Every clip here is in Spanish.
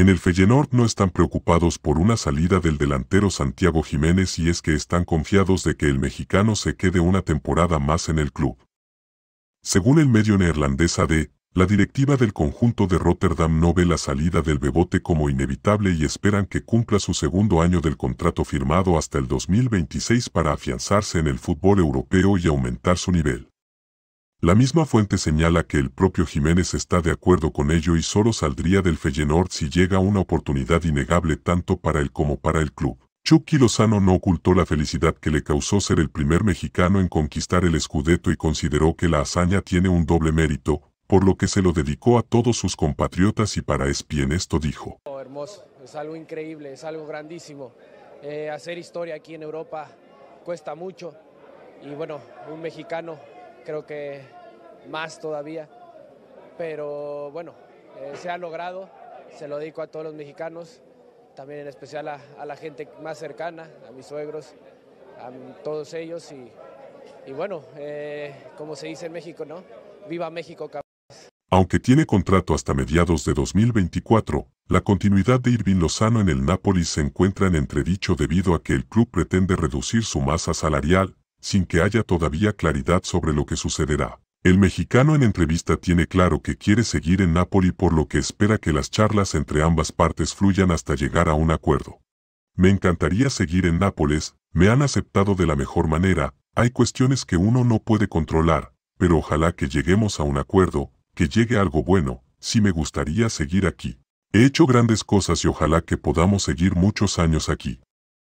En el Feyenoord no están preocupados por una salida del delantero Santiago Jiménez y es que están confiados de que el mexicano se quede una temporada más en el club. Según el medio neerlandés AD, la directiva del conjunto de Rotterdam no ve la salida del Bebote como inevitable y esperan que cumpla su segundo año del contrato firmado hasta el 2026 para afianzarse en el fútbol europeo y aumentar su nivel. La misma fuente señala que el propio Jiménez está de acuerdo con ello y solo saldría del Feyenoord si llega una oportunidad innegable tanto para él como para el club. Chucky Lozano no ocultó la felicidad que le causó ser el primer mexicano en conquistar el Scudetto y consideró que la hazaña tiene un doble mérito, por lo que se lo dedicó a todos sus compatriotas y para Espien esto dijo. hermoso, es algo increíble, es algo grandísimo. Eh, hacer historia aquí en Europa cuesta mucho y bueno, un mexicano creo que más todavía. Pero bueno, eh, se ha logrado, se lo dedico a todos los mexicanos, también en especial a, la gente más cercana, a mis suegros, a todos ellos y, bueno, eh, como se dice en México, ¿no? Viva México, cabrón. Aunque tiene contrato hasta mediados de 2024, la continuidad de Irving Lozano en el Nápoles se encuentra en entredicho debido a que el club pretende reducir su masa salarial, sin que haya todavía claridad sobre lo que sucederá. El mexicano en entrevista tiene claro que quiere seguir en Nápoles, por lo que espera que las charlas entre ambas partes fluyan hasta llegar a un acuerdo. Me encantaría seguir en Nápoles, me han aceptado de la mejor manera, hay cuestiones que uno no puede controlar, pero ojalá que lleguemos a un acuerdo, que llegue algo bueno, si me gustaría seguir aquí. He hecho grandes cosas y ojalá que podamos seguir muchos años aquí.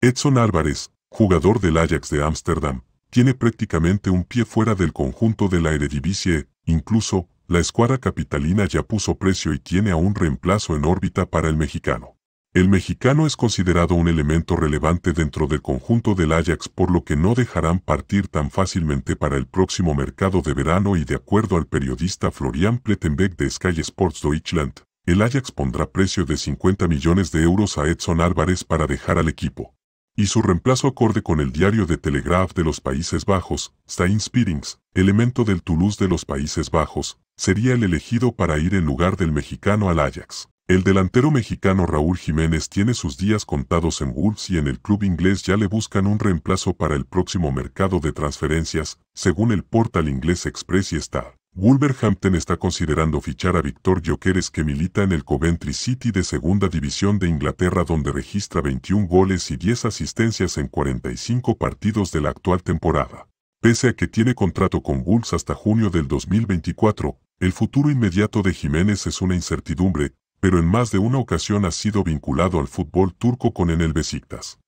Edson Álvarez, jugador del Ajax de Ámsterdam, tiene prácticamente un pie fuera del conjunto de la Eredivisie, incluso, la escuadra capitalina ya puso precio y tiene a un reemplazo en órbita para el mexicano. El mexicano es considerado un elemento relevante dentro del conjunto del Ajax por lo que no dejarán partir tan fácilmente para el próximo mercado de verano y de acuerdo al periodista Florian Plettenbeck de Sky Sports Deutschland, el Ajax pondrá precio de 50 millones de euros a Edson Álvarez para dejar al equipo y su reemplazo acorde con el diario de Telegraph de los Países Bajos, Spirings, elemento del Toulouse de los Países Bajos, sería el elegido para ir en lugar del mexicano al Ajax. El delantero mexicano Raúl Jiménez tiene sus días contados en Wolves y en el club inglés ya le buscan un reemplazo para el próximo mercado de transferencias, según el portal inglés Express y Star. Wolverhampton está considerando fichar a Víctor Jokeres que milita en el Coventry City de Segunda División de Inglaterra donde registra 21 goles y 10 asistencias en 45 partidos de la actual temporada. Pese a que tiene contrato con Wolves hasta junio del 2024, el futuro inmediato de Jiménez es una incertidumbre, pero en más de una ocasión ha sido vinculado al fútbol turco con en el Besiktas.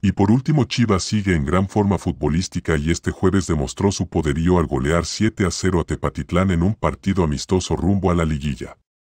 Y por último Chivas sigue en gran forma futbolística y este jueves demostró su poderío al golear 7 a 0 a Tepatitlán en un partido amistoso rumbo a la liguilla.